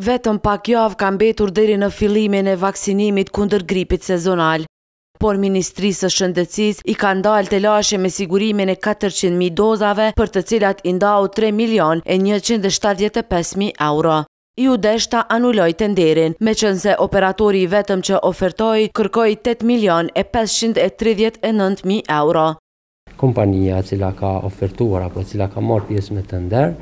Vetëm pak javë kam betur dheri në filimin e vaksinimit kunder gripit sezonal, por Ministrisë shëndecis i kanë dalë të lashe me sigurimin e 400.000 dozave për të cilat i ndau 3.175.000 euro. Ju deshta të tenderin, me qënëse operatori i vetëm që ofertoj kërkoj 8.539.000 euro kompania cila ka ofertuar apo cila ka marrë pjesë me tender,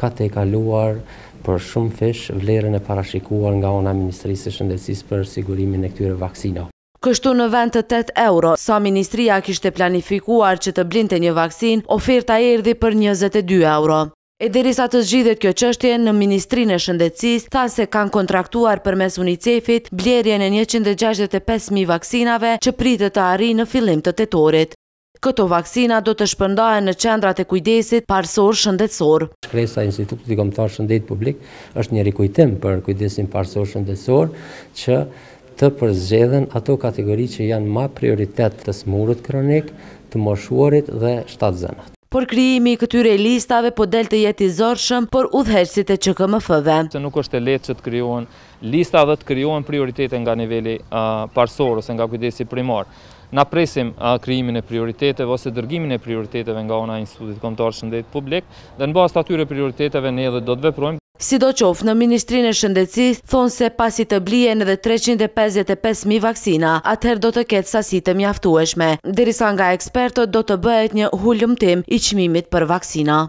ka te e kaluar për shumë fesh vlerën e parashikuar nga ona Ministrisë e Shëndecis për sigurimin e këtyre vakcino. Kështu në vend të 8 euro, sa Ministria kishte planifikuar që të blinte një vakcin, oferta erdi për 22 euro. E dheri sa të zgjidhet kjo qështje në Ministrinë e Shëndecis, ta se kanë kontraktuar për mes Unicefit bljerje në 165.000 vaksinave që pritë të arri në filim të tetorit këto vakcina do të shpëndajë në qendrat e kujdesit parsor shëndetsor. Shkresa Institutit i Komtar Shëndet Publik është një rikujtim për kujdesin parsor shëndetsor që të përzgjeden ato kategori që janë ma prioritet të smurët kronik, të moshuarit dhe shtatë zënat por krijimi i këtyre listave po del të jeti zorshëm për udhërësit e QKMF-ve. Se nuk është e letë që të krijohen lista dhe të krijohen prioritetet nga nivelli parsor ose nga kujdesi primar. Na presim krijimin e prioritetet ose dërgimin e prioritetet nga ona Institutit Komtarë Shëndet Publik dhe në bas të atyre prioritetet ne edhe do të veprojmë Si do qofë në Ministrinë e Shëndecis, thonë se pasi të blien edhe 355.000 vaksina, atëherë do të ketë sasitë mjaftueshme, dirisa nga ekspertët do të bëhet një hullëmtim i qmimit për vaksina.